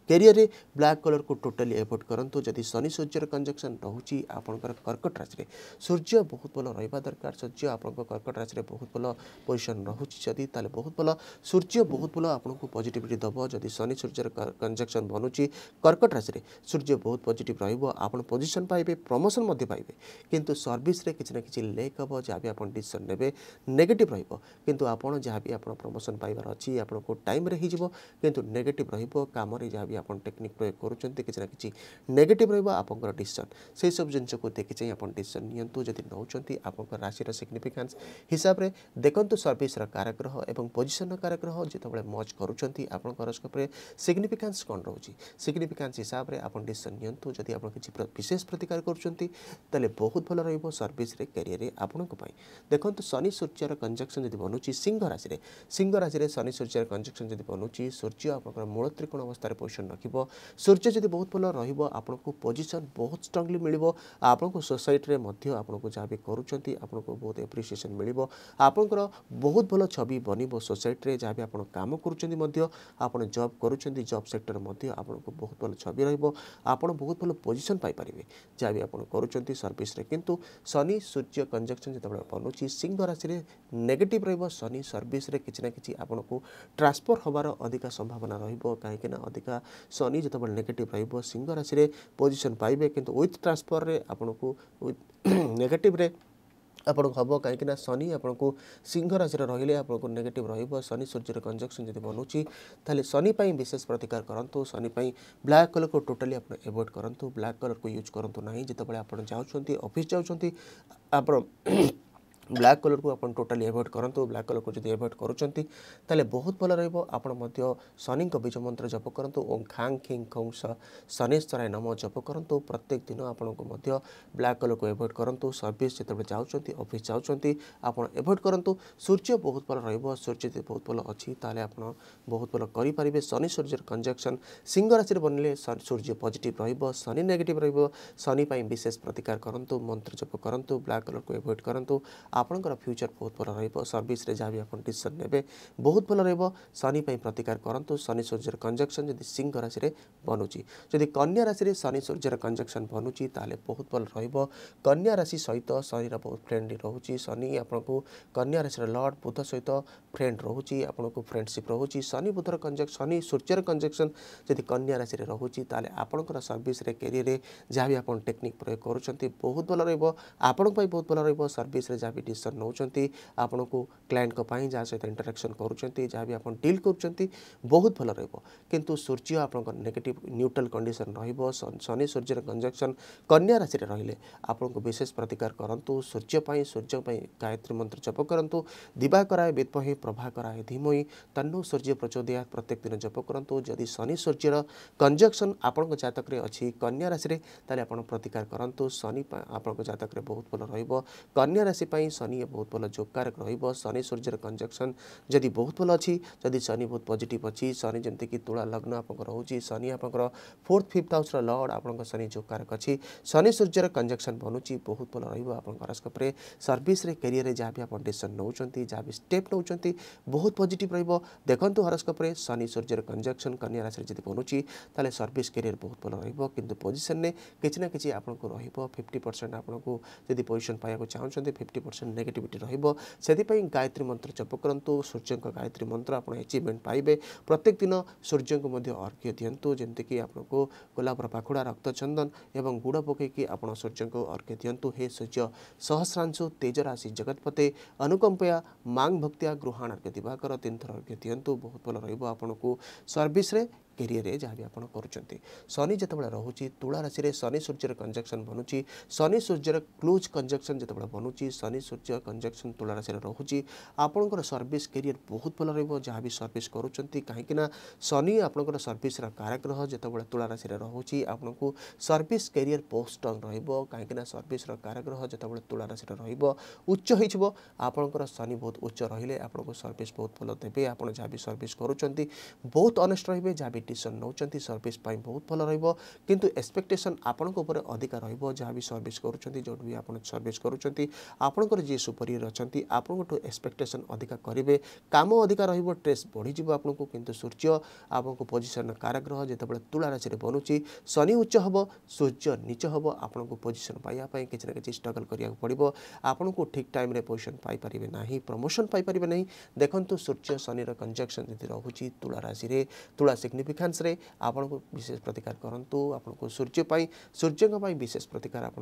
कैरियर ब्लाक कलर को टोटाली एवोड करूँ जदि शनि सूर्यर कंजक्शन रोचे आपण कर्कट राशि सूर्य बहुत भल रहा दरकार सूर्य আপনার কর্কট রাশি বহুত ভাল পজিশন রয়েছে যদি তাহলে বহুত ভাল সূর্য বহুত ভাল আপনার পজিটিভিটি দেব যদি শনি সূর্যর কনজকশন বনুচি কর্কট রাশি সূর্য বহুত পজিটিভ রহব আপনার পজিশন পাইবে প্রমোশন পাইবে কিন্তু সর্ভিসে কিছু না কিছু লেক হব যা বি আপনার ডিসিশন নেবে নেগেটিভ রহব কিন্তু আপনার যা বি আপনার প্রমোশন পাইবার অছি আপনার টাইমে হয়েযিব কিন্তু নেগেটিভ রহব কামরে যা বি আপনার টেকনিক প্রয়োগ করছেন কিছু না কিছু নেগেটিভ রহব আপনার ডিসিশন সেই সব জিনিসকে দেখি চাই আপনার ডিসিশন নিয়ন্তু যদি নৌকর রাশির সিগনি ସିଗ୍ନିଫିକାନ୍ସ ହିସାବରେ ଦେଖନ୍ତୁ ସର୍ଭିସର କାରଗ୍ରହ ଏବଂ ପୋଜିସନର କାରଗ୍ରହ ଯେତେବେଳେ ମଜ୍ କରୁଛନ୍ତି ଆପଣଙ୍କ ହରସ୍କୋପରେ ସିଗ୍ନିଫିକାନ୍ସ କ'ଣ ରହୁଛି ସିଗ୍ନିଫିକାନ୍ସ ହିସାବରେ ଆପଣ ଡିସିସନ୍ ନିଅନ୍ତୁ ଯଦି ଆପଣ କିଛି ବିଶେଷ ପ୍ରତିକାର କରୁଛନ୍ତି ତାହେଲେ ବହୁତ ଭଲ ରହିବ ସର୍ଭିସରେ କ୍ୟାରିୟରରେ ଆପଣଙ୍କ ପାଇଁ ଦେଖନ୍ତୁ ଶନି ସୂର୍ଯ୍ୟର କଞ୍ଜକ୍ସନ୍ ଯଦି ବନୁଛି ସିଂହ ରାଶିରେ ସିଂହ ରାଶିରେ ଶନି ସୂର୍ଯ୍ୟର କଞ୍ଜକ୍ସନ୍ ଯଦି ବନୁଛି ସୂର୍ଯ୍ୟ ଆପଣଙ୍କର ମୂଳ ତ୍ରିକୋଣ ଅବସ୍ଥାରେ ପୋଜିସନ୍ ରଖିବ ସୂର୍ଯ୍ୟ ଯଦି ବହୁତ ଭଲ ରହିବ ଆପଣଙ୍କୁ ପୋଜିସନ୍ ବହୁତ ଷ୍ଟ୍ରଙ୍ଗଲି ମିଳିବ ଆପଣଙ୍କୁ ସୋସାଇଟିରେ ମଧ୍ୟ ଆପଣଙ୍କୁ ଯାହା ବି କରୁଛନ୍ତି ଆପଣଙ୍କୁ ବହୁତ ଆପ୍ରିସିଏସନ୍ ମିଳିବ ଆପଣଙ୍କର ବହୁତ ଭଲ ଛବି ବନିବ ସୋସାଇଟିରେ ଯାହାବି ଆପଣ କାମ କରୁଛନ୍ତି ମଧ୍ୟ ଆପଣ ଜବ୍ କରୁଛନ୍ତି ଜବ୍ ସେକ୍ଟର ମଧ୍ୟ ଆପଣଙ୍କୁ ବହୁତ ଭଲ ଛବି ରହିବ ଆପଣ ବହୁତ ଭଲ ପୋଜିସନ୍ ପାଇପାରିବେ ଯାହାବି ଆପଣ କରୁଛନ୍ତି ସର୍ଭିସରେ କିନ୍ତୁ ଶନି ସୂର୍ଯ୍ୟ କଞ୍ଜକ୍ସନ୍ ଯେତେବେଳେ ବନୁଛି ସିଂହ ରାଶିରେ ନେଗେଟିଭ୍ ରହିବ ଶନି ସର୍ଭିସରେ କିଛି ନା କିଛି ଆପଣଙ୍କୁ ଟ୍ରାନ୍ସଫର୍ ହେବାର ଅଧିକା ସମ୍ଭାବନା ରହିବ କାହିଁକିନା ଅଧିକା ଶନି ଯେତେବେଳେ ନେଗେଟିଭ୍ ରହିବ ସିଂହ ରାଶିରେ ପୋଜିସନ୍ ପାଇବେ କିନ୍ତୁ ୱିଥ୍ ଟ୍ରାନ୍ସଫର୍ରେ ଆପଣଙ୍କୁ ୱିଥ୍ ନେଗେଟିଭ୍ରେ ଆପଣଙ୍କୁ ହେବ କାହିଁକିନା ଶନି ଆପଣଙ୍କୁ ସିଂହ ରାଶିରେ ରହିଲେ ଆପଣଙ୍କୁ ନେଗେଟିଭ୍ ରହିବ ଶନି ସୂର୍ଯ୍ୟର କଞ୍ଜକ୍ସନ୍ ଯଦି ବନଉଛି ତାହେଲେ ଶନି ପାଇଁ ବିଶେଷ ପ୍ରତିକାର କରନ୍ତୁ ଶନି ପାଇଁ ବ୍ଲାକ୍ କଲର୍କୁ ଟୋଟାଲି ଆପଣ ଏଭଏଡ଼୍ କରନ୍ତୁ ବ୍ଲାକ୍ କଲର୍କୁ ୟୁଜ୍ କରନ୍ତୁ ନାହିଁ ଯେତେବେଳେ ଆପଣ ଯାଉଛନ୍ତି ଅଫିସ୍ ଯାଉଛନ୍ତି ଆପଣ ब्लाक कलर को आपन टोटली एवॉइड करन तो ब्लाक कलर को जदी एवॉइड करउ चंती तले बहुत भलो रहबो आपन मध्य शनि को बीच मंत्र जप करन तो ओम खां खिंग कौ स शनिस्तराय नमो जप करन तो प्रत्येक दिन आपन को मध्य ब्लाक कलर को एवॉइड करन तो सर्विस क्षेत्र में जाउ चंती ऑफिस जाउ चंती आपन एवॉइड करन तो सूर्य बहुत भलो रहबो सूर्य ते बहुत भलो अछि तले आपन बहुत भलो करि परिबे शनि सूर्य कंजक्शन सिंह राशि रे बनले सूर्य पॉजिटिव रहबो शनि नेगेटिव रहबो शनि पय विशेष प्रतिकार करन तो मंत्र जप करन तो ब्लाक कलर को एवॉइड करन तो ଆପଣଙ୍କର ଫ୍ୟୁଚର୍ ବହୁତ ଭଲ ରହିବ ସର୍ଭିସରେ ଯାହା ବି ଆପଣ ଡିସିସନ୍ ନେବେ ବହୁତ ଭଲ ରହିବ ଶନି ପାଇଁ ପ୍ରତିକାର କରନ୍ତୁ ଶନି ସୂର୍ଯ୍ୟର କଞ୍ଜକ୍ସନ୍ ଯଦି ସିଂହ ରାଶିରେ ବନୁଛି ଯଦି କନ୍ୟା ରାଶିରେ ଶନି ସୂର୍ଯ୍ୟର କଞ୍ଜକ୍ସନ୍ ବନୁଛି ତାହେଲେ ବହୁତ ଭଲ ରହିବ କନ୍ୟା ରାଶି ସହିତ ଶନିର ବହୁତ ଫ୍ରେଣ୍ଡଲି ରହୁଛି ଶନି ଆପଣଙ୍କୁ କନ୍ୟା ରାଶିର ଲର୍ଡ଼ ବୁଧ ସହିତ ଫ୍ରେଣ୍ଡ ରହୁଛି ଆପଣଙ୍କୁ ଫ୍ରେଣ୍ଡସିପ୍ ରହୁଛି ଶନି ବୁଧର କଞ୍ଜକ୍ ଶନି ସୂର୍ଯ୍ୟର କଞ୍ଜକ୍ସନ୍ ଯଦି କନ୍ୟା ରାଶିରେ ରହୁଛି ତାହେଲେ ଆପଣଙ୍କର ସର୍ଭିସରେ କ୍ୟାରିୟରରେ ଯାହା ବି ଆପଣ ଟେକ୍ନିକ୍ ପ୍ରୟୋଗ କରୁଛନ୍ତି ବହୁତ ଭଲ ରହିବ ଆପଣଙ୍କ ପାଇଁ ବହୁତ ଭଲ ରହିବ ସର୍ଭିସରେ ଯାହା ବି ᱥᱛਰ નો ચંતિ આપણો કો ક્લાયન્ટ કો પાય જા સ ઇન્ટરેક્શન કરું ચંતિ જા ભી આપણ ડીલ કરું ચંતિ બહુત ભલ રહેબો કીંતુ સૂરજ આપણો નેગેટિવ ન્યુટ્રલ કન્ડિશન રહેબો સની સૂરજ કન્જક્શન કન્યા રાશિ રે રહેલે આપણો વિશેષ પ્રતિકાર કરંતું સૂરજ પાય સૂરજ પાય गायत्री મંત્ર જપ કરંતું દિવા કરાય વિત્પહિ પ્રભા કરાય ધીમોય તન્નો સૂરજ પ્રચોદયા প্রত্যেক દિન જપ કરંતું જોદી સની સૂરજ કન્જક્શન આપણો જાતક રે અછી કન્યા રાશિ રે તાલે આપણો પ્રતિકાર કરંતું સની પાય આપણો જાતક રે બહુત ભલ રહેબો કન્યા રાશિ પાય ଶନି ବହୁତ ଭଲ ଯୋଗକାରକ ରହିବ ଶନି ସୂର୍ଯ୍ୟର କଞ୍ଜକ୍ସନ୍ ଯଦି ବହୁତ ଭଲ ଅଛି ଯଦି ଶନି ବହୁତ ପଜିଟିଭ୍ ଅଛି ଶନି ଯେମିତିକି ତୁଳା ଲଗ୍ନ ଆପଣଙ୍କର ହେଉଛି ଶନି ଆପଣଙ୍କର ଫୋର୍ଥ ଫିଫ୍ଥ ହାଉସ୍ର ଲର୍ଡ଼ ଆପଣଙ୍କ ଶନି ଯୋଗକାରକ ଅଛି ଶନି ସୂର୍ଯ୍ୟର କଞ୍ଜକ୍ସନ୍ ବନୁଛି ବହୁତ ଭଲ ରହିବ ଆପଣଙ୍କ ହରସ୍କୋପରେ ସର୍ଭିସରେ କ୍ୟାରିୟରରେ ଯାହା ବି ଆପଣ ଡିସିସନ୍ ନେଉଛନ୍ତି ଯାହା ବି ଷ୍ଟେପ୍ ନେଉଛନ୍ତି ବହୁତ ପଜିଟିଭ୍ ରହିବ ଦେଖନ୍ତୁ ହରସ୍କୋପରେ ଶନି ସୂର୍ଯ୍ୟର କଞ୍ଜକ୍ସନ୍ କନ୍ୟା ରାଶିରେ ଯଦି ବନୁଛି ତାହେଲେ ସର୍ଭିସ୍ କ୍ୟାରିୟର ବହୁତ ଭଲ ରହିବ କିନ୍ତୁ ପୋଜିସନ୍ରେ କିଛି ନା କିଛି ଆପଣଙ୍କୁ ରହିବ ଫିଫ୍ଟି ପରସେଣ୍ଟ ଆପଣଙ୍କୁ ଯଦି ପୋଜିସନ୍ ପାଇବାକୁ ଚାହୁଁଛନ୍ତି ଫିଫ୍ଟି ପରସେଣ୍ଟ নেগেটিভিটি রইব সেতি পই গায়ত্রী মন্ত্র জপ করন্তো সূর্যক গায়ত্রী মন্ত্র আপন এচিভমেন্ট পাইবে প্রত্যেকদিন সূর্যক মধ্যে অর্ক অধ্যয়নতো জেনতে কি আপোনক গোলা প্রপাকুড়া রক্তচন্দন এবং গুড়পকে কি আপোন সূর্যক অর্ক অধ্যয়নতো হে সূর্য সহস্রান্তো তেজরাশি জগৎপতে অনুকম্পয়া মাং ভক্তিয়া গ্রহাণ অর্ক দিবা কর তিনতর অধ্যয়নতো বহুত ভালো রইব আপোনক সার্ভিস রে କେରିୟରରେ ଯାହା ବି ଆପଣ କରୁଛନ୍ତି ଶନି ଯେତେବେଳେ ରହୁଛି ତୁଳା ରାଶିରେ ଶନି ସୂର୍ଯ୍ୟର କଞ୍ଜକ୍ସନ୍ ବନୁଛି ଶନି ସୂର୍ଯ୍ୟର କ୍ଲୋଜ୍ କଞ୍ଜକ୍ସନ୍ ଯେତେବେଳେ ବନୁଛି ଶନି ସୂର୍ଯ୍ୟ କଞ୍ଜକ୍ସନ୍ ତୁଳା ରାଶିରେ ରହୁଛି ଆପଣଙ୍କର ସର୍ଭିସ୍ କେରିୟର ବହୁତ ଭଲ ରହିବ ଯାହା ବି ସର୍ଭିସ୍ କରୁଛନ୍ତି କାହିଁକିନା ଶନି ଆପଣଙ୍କର ସର୍ଭିସ୍ର କାରାଗ୍ରହ ଯେତେବେଳେ ତୁଳା ରାଶିରେ ରହୁଛି ଆପଣଙ୍କୁ ସର୍ଭିସ୍ କେରିୟର ବହୁତ ଷ୍ଟ୍ରଙ୍ଗ୍ ରହିବ କାହିଁକିନା ସର୍ଭିସ୍ର କାରାଗ୍ରହ ଯେତେବେଳେ ତୁଳା ରାଶିରେ ରହିବ ଉଚ୍ଚ ହୋଇଯିବ ଆପଣଙ୍କର ଶନି ବହୁତ ଉଚ୍ଚ ରହିଲେ ଆପଣଙ୍କୁ ସର୍ଭିସ୍ ବହୁତ ଭଲ ଦେବେ ଆପଣ ଯାହା ବି ସର୍ଭିସ୍ କରୁଛନ୍ତି ବହୁତ ଅନେଷ୍ଟ ରହିବେ ଯାହା ବି କମ୍ପିଟିସନ୍ ନେଉଛନ୍ତି ସର୍ଭିସ୍ ପାଇଁ ବହୁତ ଭଲ ରହିବ କିନ୍ତୁ ଏକ୍ସପେକ୍ଟେସନ୍ ଆପଣଙ୍କ ଉପରେ ଅଧିକା ରହିବ ଯାହା ବି ସର୍ଭିସ୍ କରୁଛନ୍ତି ଯେଉଁଠୁ ବି ଆପଣ ସର୍ଭିସ୍ କରୁଛନ୍ତି ଆପଣଙ୍କର ଯିଏ ସୁପରିୟର୍ ଅଛନ୍ତି ଆପଣଙ୍କଠୁ ଏକ୍ସପେକ୍ଟେସନ୍ ଅଧିକା କରିବେ କାମ ଅଧିକା ରହିବ ଟ୍ରେସ୍ ବଢ଼ିଯିବ ଆପଣଙ୍କୁ କିନ୍ତୁ ସୂର୍ଯ୍ୟ ଆପଣଙ୍କ ପୋଜିସନ୍ କାରାଗ୍ରହ ଯେତେବେଳେ ତୁଳା ରାଶିରେ ବନୁଛି ଶନି ଉଚ୍ଚ ହେବ ସୂର୍ଯ୍ୟ ନିଚ ହେବ ଆପଣଙ୍କୁ ପୋଜିସନ୍ ପାଇବା ପାଇଁ କିଛି ନା କିଛି ଷ୍ଟ୍ରଗଲ୍ କରିବାକୁ ପଡ଼ିବ ଆପଣଙ୍କୁ ଠିକ୍ ଟାଇମ୍ରେ ପୋଜିସନ୍ ପାଇପାରିବେ ନାହିଁ ପ୍ରମୋସନ୍ ପାଇପାରିବେ ନାହିଁ ଦେଖନ୍ତୁ ସୂର୍ଯ୍ୟ ଶନିର କଞ୍ଜକ୍ସନ୍ ଯଦି ରହୁଛି ତୁଳା ରାଶିରେ ତୁଳା ସିଗ୍ନିଫିକେନ୍ସ अधिकांश विशेष प्रतिकार करूँ आपको सूर्यपाई सूर्यों विशेष प्रतिकार आप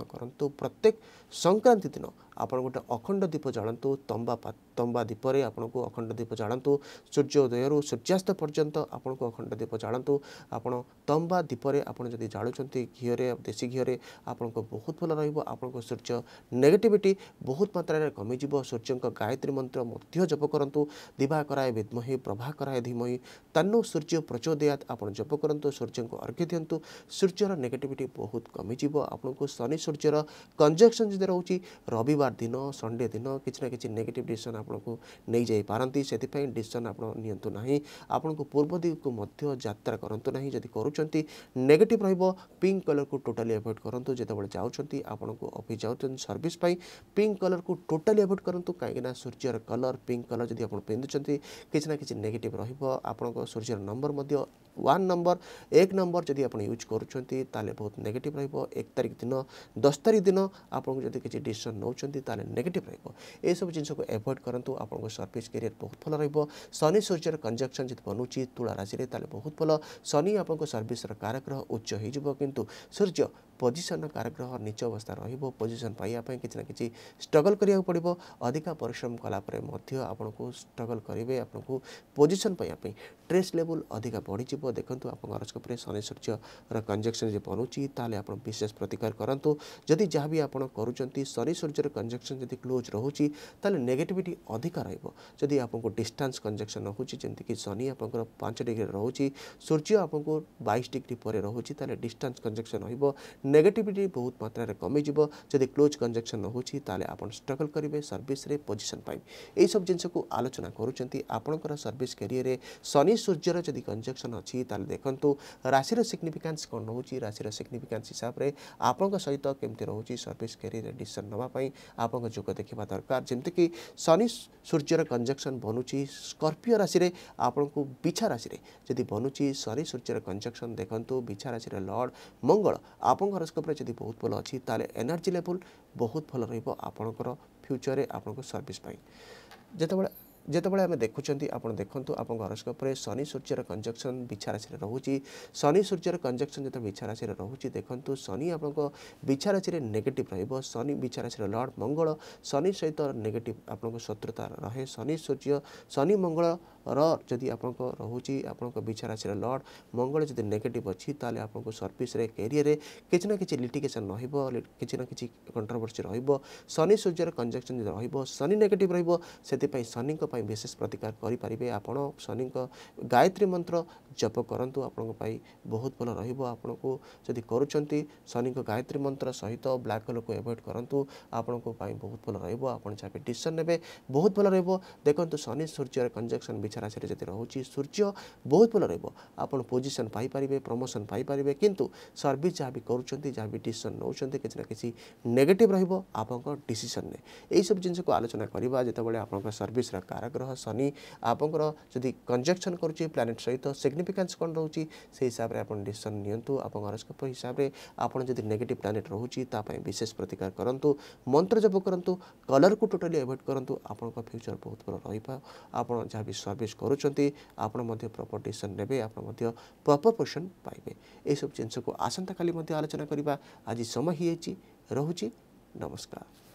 प्रत्येक संक्रांति दिन आप गोटे अखंड दीप जालतु तंबा तंबा दीपर आपन अखंड दीप जालतु सूर्योदय सूर्यास्त पर्यंत आपन को अखंड दीप जालतु आपन तंबा दीपर आपड़ जदि जालुंट देशी घीरे आपन को बहुत भल रपन सूर्य नेगेटिविटी बहुत मात्रा कमिजी सूर्यों गायत्री मंत्र जप करूँ दिवाकराए विद्महे प्रभाकराए धीमहि तन्नो सूर्य प्रचोदयात ଆପଣ ଜପ କରନ୍ତୁ ସୂର୍ଯ୍ୟଙ୍କୁ ଅର୍ଘ୍ୟ ଦିଅନ୍ତୁ ସୂର୍ଯ୍ୟର ନେଗେଟିଭିଟି ବହୁତ କମିଯିବ ଆପଣଙ୍କୁ ଶନି ସୂର୍ଯ୍ୟର କଞ୍ଜକ୍ସନ୍ ଯଦି ରହୁଛି ରବିବାର ଦିନ ସଣ୍ଡେ ଦିନ କିଛି ନା କିଛି ନେଗେଟିଭ୍ ଡିସିସନ୍ ଆପଣଙ୍କୁ ନେଇଯାଇପାରନ୍ତି ସେଥିପାଇଁ ଡିସିସନ୍ ଆପଣ ନିଅନ୍ତୁ ନାହିଁ ଆପଣଙ୍କୁ ପୂର୍ବ ଦିଗକୁ ମଧ୍ୟ ଯାତ୍ରା କରନ୍ତୁ ନାହିଁ ଯଦି କରୁଛନ୍ତି ନେଗେଟିଭ୍ ରହିବ ପିଙ୍କ କଲର୍କୁ ଟୋଟାଲି ଆଭଏଡ଼୍ କରନ୍ତୁ ଯେତେବେଳେ ଯାଉଛନ୍ତି ଆପଣଙ୍କୁ ଅଫିସ୍ ଯାଉଛନ୍ତି ସର୍ଭିସ୍ ପାଇଁ ପିଙ୍କ କଲର୍କୁ ଟୋଟାଲି ଆଭଏଡ଼୍ କରନ୍ତୁ କାହିଁକିନା ସୂର୍ଯ୍ୟର କଲର୍ ପିଙ୍କ କଲର୍ ଯଦି ଆପଣ ପିନ୍ଧୁଛନ୍ତି କିଛି ନା କିଛି ନେଗେଟିଭ୍ ରହିବ ଆପଣଙ୍କ ସୂର୍ଯ୍ୟର ନମ୍ବର ମଧ୍ୟ वन नम्बर एक नम्बर जदि आउँछ युज गर्छ त बहुत नेगेटिव रहेको एक तारिक दिन दस तारिक दिन आपि डिसन नोले नेगेट रह एभोइड गरु अ सर्भिस क्यारियर बहुत भयो र शि सूर्य र कन्जक्सन जति बनाउँछ तुलारशि बहुत भयो शनि सर्भिस र काग्रह उच्चु सूर्य ପୋଜିସନ୍ର କାରଗ୍ରହ ନିଚ ଅବସ୍ଥା ରହିବ ପୋଜିସନ୍ ପାଇବା ପାଇଁ କିଛି ନା କିଛି ଷ୍ଟ୍ରଗଲ୍ କରିବାକୁ ପଡ଼ିବ ଅଧିକା ପରିଶ୍ରମ କଲା ପରେ ମଧ୍ୟ ଆପଣଙ୍କୁ ଷ୍ଟ୍ରଗଲ୍ କରିବେ ଆପଣଙ୍କୁ ପୋଜିସନ୍ ପାଇବା ପାଇଁ ଟ୍ରେସ୍ ଲେବୁଲ୍ ଅଧିକା ବଢ଼ିଯିବ ଦେଖନ୍ତୁ ଆପଣଙ୍କ ହରସ୍କୋପରେ ଶନି ସୂର୍ଯ୍ୟର କଞ୍ଜକ୍ସନ୍ ଯଦି ବନୁଛି ତାହେଲେ ଆପଣ ବିଶେଷ ପ୍ରତିକାର କରନ୍ତୁ ଯଦି ଯାହା ବି ଆପଣ କରୁଛନ୍ତି ଶନି ସୂର୍ଯ୍ୟର କଞ୍ଜକ୍ସନ୍ ଯଦି କ୍ଲୋଜ୍ ରହୁଛି ତାହେଲେ ନେଗେଟିଭିଟି ଅଧିକା ରହିବ ଯଦି ଆପଣଙ୍କୁ ଡିଷ୍ଟାନ୍ସ କଞ୍ଜକ୍ସନ୍ ରହୁଛି ଯେମିତିକି ଶନି ଆପଣଙ୍କର ପାଞ୍ଚ ଡିଗ୍ରୀ ରହୁଛି ସୂର୍ଯ୍ୟ ଆପଣଙ୍କୁ ବାଇଶ ଡିଗ୍ରୀ ପରେ ରହୁଛି ତାହେଲେ ଡିଷ୍ଟାନ୍ସ କଞ୍ଜକ୍ସନ୍ ରହିବ ନେଗେଟିଭିଟି ବହୁତ ମାତ୍ରାରେ କମିଯିବ ଯଦି କ୍ଲୋଜ୍ କଞ୍ଜକ୍ସନ୍ ରହୁଛି ତାହେଲେ ଆପଣ ଷ୍ଟ୍ରଗଲ୍ କରିବେ ସର୍ଭିସରେ ପୋଜିସନ୍ ପାଇବେ ଏହିସବୁ ଜିନିଷକୁ ଆଲୋଚନା କରୁଛନ୍ତି ଆପଣଙ୍କର ସର୍ଭିସ୍ କ୍ୟାରିୟରରେ ଶନି ସୂର୍ଯ୍ୟର ଯଦି କଞ୍ଜକ୍ସନ୍ ଅଛି ତାହେଲେ ଦେଖନ୍ତୁ ରାଶିର ସିଗ୍ନିଫିକାନ୍ସ କ'ଣ ରହୁଛି ରାଶିର ସିଗ୍ନିଫିକାନ୍ସ ହିସାବରେ ଆପଣଙ୍କ ସହିତ କେମିତି ରହୁଛି ସର୍ଭିସ୍ କ୍ୟାରିୟରରେ ଡିସିସନ୍ ନେବା ପାଇଁ ଆପଣଙ୍କ ଯୋଗ ଦେଖିବା ଦରକାର ଯେମିତିକି ଶନି ସୂର୍ଯ୍ୟର କଞ୍ଜକ୍ସନ୍ ବନୁଛି ସ୍କର୍ପିଓ ରାଶିରେ ଆପଣଙ୍କୁ ବିଛା ରାଶିରେ ଯଦି ବନୁଛି ଶନି ସୂର୍ଯ୍ୟର କଞ୍ଜକ୍ସନ୍ ଦେଖନ୍ତୁ ବିଛା ରାଶିର ଲର୍ଡ଼ ମଙ୍ଗଳ ଆପଣଙ୍କ ହରସ୍କୋପ୍ରେ ଯଦି ବହୁତ ଭଲ ଅଛି ତାହେଲେ ଏନର୍ଜି ଲେଭଲ୍ ବହୁତ ଭଲ ରହିବ ଆପଣଙ୍କର ଫ୍ୟୁଚର୍ରେ ଆପଣଙ୍କ ସର୍ଭିସ୍ ପାଇଁ ଯେତେବେଳେ ଯେତେବେଳେ ଆମେ ଦେଖୁଛନ୍ତି ଆପଣ ଦେଖନ୍ତୁ ଆପଣଙ୍କ ହରସ୍କୋପ୍ରେ ଶନି ସୂର୍ଯ୍ୟର କଞ୍ଜକ୍ସନ୍ ବିଛା ରାଶିରେ ରହୁଛି ଶନି ସୂର୍ଯ୍ୟର କଞ୍ଜକ୍ସନ୍ ଯେତେବେଳେ ବିଛା ରାଶିରେ ରହୁଛି ଦେଖନ୍ତୁ ଶନି ଆପଣଙ୍କ ବିଛା ରାଶିରେ ନେଗେଟିଭ୍ ରହିବ ଶନି ବିଛା ରାଶିର ଲର୍ଡ଼ ମଙ୍ଗଳ ଶନି ସହିତ ନେଗେଟିଭ୍ ଆପଣଙ୍କ ଶତ୍ରୁତା ରହେ ଶନି ସୂର୍ଯ୍ୟ ଶନି ମଙ୍ଗଳ र जि आपि आप बिछाराश र लड मङ्गल नेगेट अच्छु तपाईँको सर्भिस्रे क्यारियरे कि लिटिकेसन रिसिन्छ कन्ट्रोभर्सी र शनि सूर्य र कन्जेक्सन र शि नेगेटिभ रहेको विशेष प्रतिकार गरिपारे आप शनि गायत्री मन्त्र ଜପ କରନ୍ତୁ ଆପଣଙ୍କ ପାଇଁ ବହୁତ ଭଲ ରହିବ ଆପଣଙ୍କୁ ଯଦି କରୁଛନ୍ତି ଶନିଙ୍କ ଗାୟତ୍ରୀ ମନ୍ତ୍ର ସହିତ ବ୍ଲାକ୍ ହୋଲ୍କୁ ଏଭଏଡ଼ କରନ୍ତୁ ଆପଣଙ୍କ ପାଇଁ ବହୁତ ଭଲ ରହିବ ଆପଣ ଯାହା ଡିସିସନ୍ ନେବେ ବହୁତ ଭଲ ରହିବ ଦେଖନ୍ତୁ ଶନି ସୂର୍ଯ୍ୟର କଞ୍ଜକ୍ସନ୍ ବିଛାରାଶିରେ ଯଦି ରହୁଛି ସୂର୍ଯ୍ୟ ବହୁତ ଭଲ ରହିବ ଆପଣ ପୋଜିସନ୍ ପାଇପାରିବେ ପ୍ରମୋସନ୍ ପାଇପାରିବେ କିନ୍ତୁ ସର୍ଭିସ୍ ଯାହା ବି କରୁଛନ୍ତି ଯାହା ବି ଡିସିସନ୍ ନେଉଛନ୍ତି କିଛି ନା କିଛି ନେଗେଟିଭ୍ ରହିବ ଆପଣଙ୍କ ଡିସିସନ୍ରେ ଏଇସବୁ ଜିନିଷକୁ ଆଲୋଚନା କରିବା ଯେତେବେଳେ ଆପଣଙ୍କ ସର୍ଭିସ୍ର କାରଗ୍ରହ ଶନି ଆପଣଙ୍କର ଯଦି କଞ୍ଜକ୍ସନ୍ କରୁଛି ପ୍ଲାନେଟ୍ ସହିତ ସିଗ୍ନି ସିଗ୍ନିଫିକାନ୍ସ କ'ଣ ରହୁଛି সেই হিসাবে আপনার ডিসিশন নিয়ন্তু আপনার হরস্কোপ হিসাবে আপনার যদি নেগেটিভ প্লানেট রয়েছে তাপাই বিশেষ প্রতিকার করতু মন্ত্র জপ করতু কলরকু টোটালি এভয়েড করতু আপনার ফ্যুচর বহুত ভালো রহব আপনার যা বি সর্ভিস করছেন আপনার প্রপর ডিসিশন নেবে আপনার প্রপর পোষণ পাইবে এইসব জিনিসকে আসন্তকালি আলোচনা করা আজ সময় হয়েছি রহুছি নমস্কার